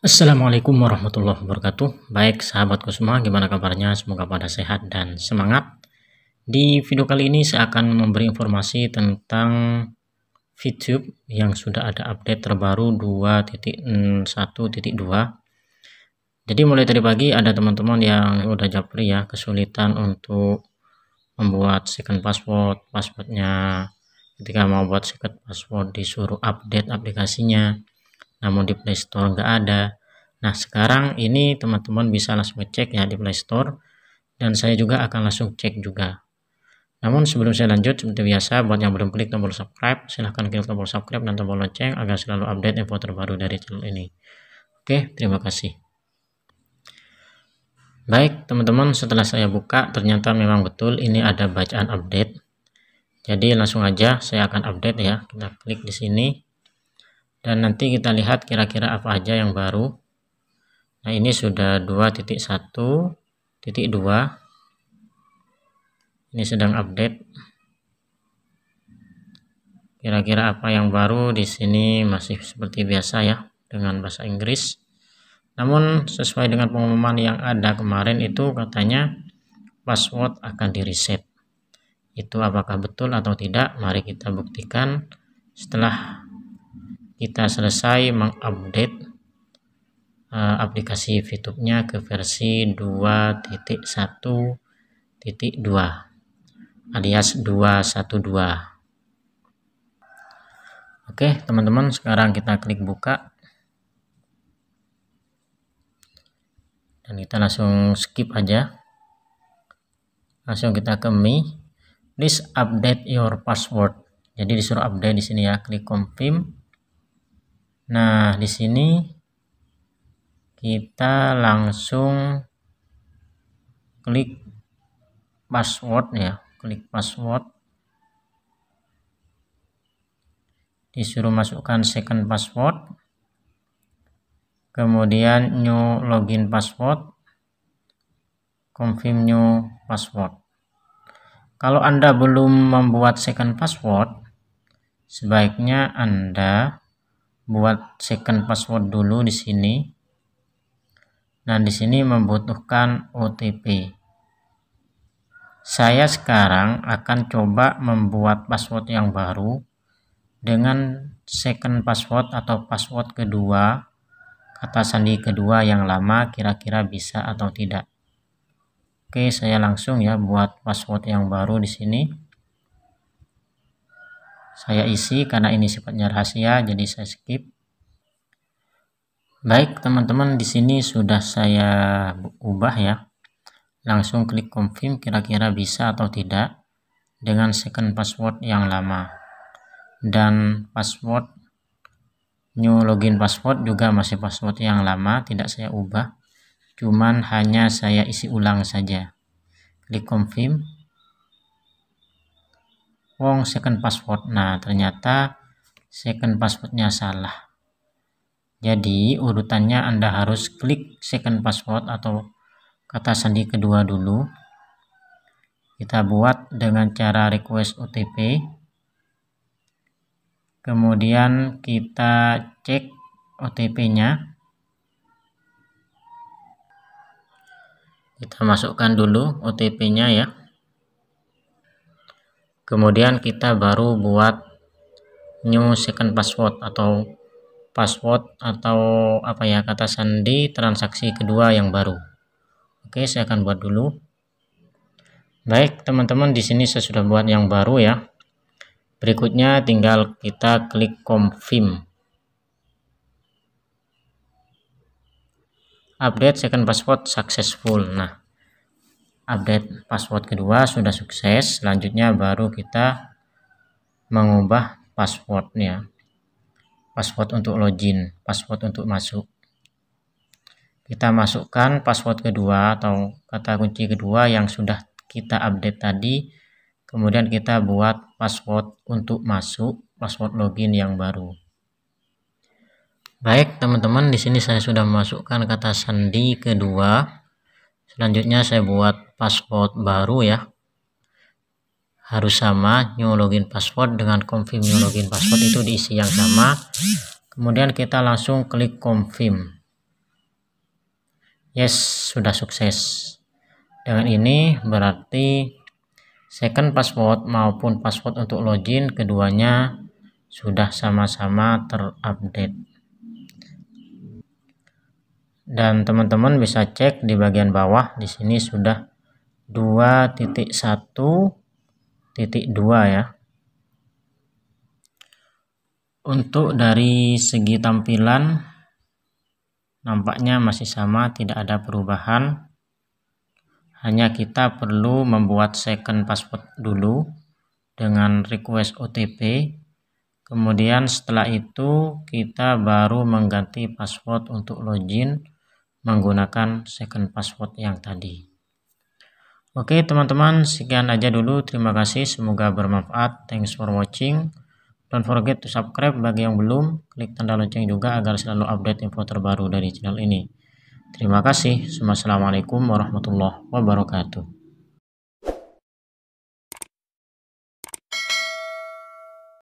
Assalamualaikum warahmatullahi wabarakatuh Baik sahabatku semua gimana kabarnya semoga pada sehat dan semangat Di video kali ini saya akan memberi informasi tentang VTube yang sudah ada update terbaru 2.1.2 Jadi mulai dari pagi ada teman-teman yang udah japri ya kesulitan untuk membuat second password passwordnya ketika mau buat second password disuruh update aplikasinya namun di Play Store nggak ada. Nah, sekarang ini teman-teman bisa langsung cek ya di Play Store dan saya juga akan langsung cek juga. Namun sebelum saya lanjut, seperti biasa, buat yang belum klik tombol subscribe, silahkan klik tombol subscribe dan tombol lonceng agar selalu update info terbaru dari channel ini. Oke, terima kasih. Baik, teman-teman, setelah saya buka, ternyata memang betul ini ada bacaan update. Jadi langsung aja saya akan update ya. Kita klik di sini dan nanti kita lihat kira-kira apa aja yang baru nah ini sudah dua titik dua. ini sedang update kira-kira apa yang baru di sini masih seperti biasa ya dengan bahasa Inggris namun sesuai dengan pengumuman yang ada kemarin itu katanya password akan di reset itu apakah betul atau tidak mari kita buktikan setelah kita selesai mengupdate eh, aplikasi vtube ke versi 2.1.2 alias 212 Oke teman-teman sekarang kita klik buka dan kita langsung skip aja langsung kita ke me please update your password jadi disuruh update di sini ya klik confirm Nah, di sini kita langsung klik password ya, klik password. Disuruh masukkan second password. Kemudian new login password. Confirm new password. Kalau Anda belum membuat second password, sebaiknya Anda buat second password dulu di sini. Nah, di sini membutuhkan OTP. Saya sekarang akan coba membuat password yang baru dengan second password atau password kedua, kata sandi kedua yang lama kira-kira bisa atau tidak. Oke, saya langsung ya buat password yang baru di sini saya isi karena ini sifatnya rahasia jadi saya skip baik teman-teman di sini sudah saya ubah ya langsung klik confirm kira-kira bisa atau tidak dengan second password yang lama dan password new login password juga masih password yang lama tidak saya ubah cuman hanya saya isi ulang saja klik confirm wong oh, second password nah ternyata second passwordnya salah jadi urutannya anda harus klik second password atau kata sandi kedua dulu kita buat dengan cara request OTP kemudian kita cek OTP nya kita masukkan dulu OTP nya ya kemudian kita baru buat new second password atau password atau apa ya kata sandi transaksi kedua yang baru oke saya akan buat dulu baik teman-teman di sini saya sudah buat yang baru ya berikutnya tinggal kita klik confirm update second password successful nah update password kedua sudah sukses selanjutnya baru kita mengubah passwordnya password untuk login password untuk masuk kita masukkan password kedua atau kata kunci kedua yang sudah kita update tadi kemudian kita buat password untuk masuk password login yang baru baik teman-teman di sini saya sudah memasukkan kata sandi kedua selanjutnya saya buat password baru ya harus sama new login password dengan confirm new login password itu diisi yang sama kemudian kita langsung klik confirm yes sudah sukses dengan ini berarti second password maupun password untuk login keduanya sudah sama-sama terupdate dan teman-teman bisa cek di bagian bawah di sini sudah 2.1.2 ya untuk dari segi tampilan nampaknya masih sama tidak ada perubahan hanya kita perlu membuat second password dulu dengan request OTP kemudian setelah itu kita baru mengganti password untuk login menggunakan second password yang tadi. Oke teman-teman sekian aja dulu terima kasih semoga bermanfaat thanks for watching don't forget to subscribe bagi yang belum klik tanda lonceng juga agar selalu update info terbaru dari channel ini terima kasih Assalamualaikum warahmatullahi wabarakatuh